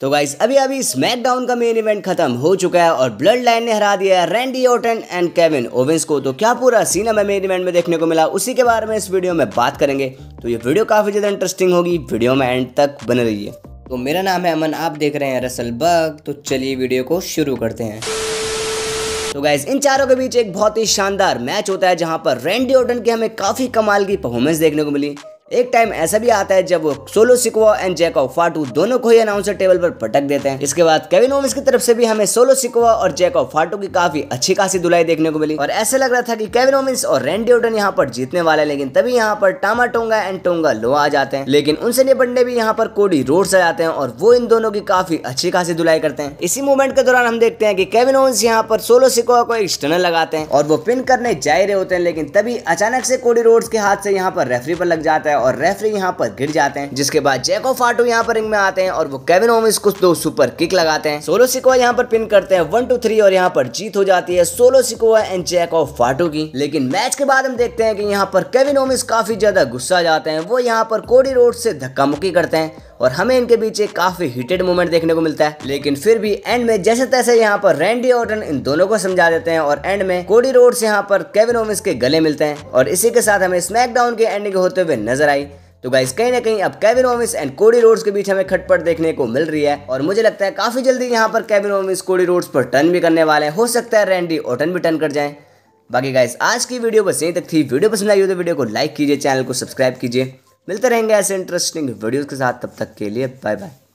तो गाइस अभी अभी स्मैकडाउन का मेन इवेंट खत्म हो चुका है और ब्लड लाइन ने हरा दिया है Randy Orton and Kevin Owens को तो क्या पूरा सीन हमें मेन इवेंट में देखने को मिला उसी के बारे में इस वीडियो में बात करेंगे तो ये वीडियो काफ़ी ज़्यादा इंटरेस्टिंग होगी वीडियो में एंड तक बने रहिए तो मेरा नाम है अमन आप देख रहे हैं रसल बग तो चलिए वीडियो को शुरू करते हैं तो गाइज इन चारों के बीच एक बहुत ही शानदार मैच होता है जहां पर रेंडी ओटन की हमें काफ़ी कमाल की परफॉर्मेंस देखने को मिली एक टाइम ऐसा भी आता है जब वो सोलो सिकवा एंड ऑफ फाटू दोनों को ही अनाउंसर टेबल पर पटक देते हैं इसके बाद केविन ओमिस की तरफ से भी हमें सोलो सिकवा और ऑफ फाटू की काफी अच्छी खासी धुलाई देखने को मिली और ऐसा लग रहा था कि केविन ओमिस और रेंडी ओटन यहाँ पर जीतने वाले हैं लेकिन तभी यहाँ पर Tama Tonga and Tonga Loa आ जाते हैं लेकिन उनसे निपटने भी यहाँ पर कोडी रोड से जाते हैं और वो इन दोनों की काफी अच्छी खासी धुलाई करते हैं इसी मूवमेंट के दौरान हम देखते हैं की केविन ओमिस यहाँ पर सोलो सिकवा को एक स्टनर लगाते हैं और वो पिन करने जा रहे होते हैं लेकिन तभी अचानक से कोडी रोड के हाथ से यहाँ पर रेफरी पर लग जाता है है और रेफरी यहाँ पर गिर जाते हैं जिसके बाद जेको फाटो यहाँ पर रिंग में आते हैं और वो केविन ओमिस को दो सुपर किक लगाते हैं सोलो सिकोवा यहाँ पर पिन करते हैं वन टू थ्री और यहाँ पर जीत हो जाती है सोलो सिकोवा एंड जेको फाटो की लेकिन मैच के बाद हम देखते हैं कि यहाँ पर केविन ओमिस काफी ज्यादा गुस्सा जाते हैं वो यहाँ पर कोडी रोड से धक्का मुक्की करते हैं और हमें इनके बीच काफी हीटेड मूवमेंट देखने को मिलता है लेकिन फिर भी एंड में जैसे तैसे यहाँ पर रैंडी ऑर्टन इन दोनों को समझा देते हैं और एंड में कोडी से यहाँ पर केविन ओमिस के गले मिलते हैं और इसी के साथ हमें स्मैकडाउन के एंडिंग होते हुए नजर आई तो गाइज कहीं ना कहीं अब Kevin Owens and Cody Rhodes के बीच हमें खटपट देखने को मिल रही है और मुझे लगता है काफी जल्दी यहाँ पर केविन ओमिस कोडी रोड्स पर टर्न भी करने वाले हैं हो सकता है रैंडी ऑर्टन भी टर्न कर जाए बाकी गाइज आज की वीडियो बस यहीं तक थी वीडियो पसंद आई हो तो वीडियो को लाइक कीजिए चैनल को सब्सक्राइब कीजिए मिलते रहेंगे ऐसे इंटरेस्टिंग वीडियोज़ के साथ तब तक के लिए बाय बाय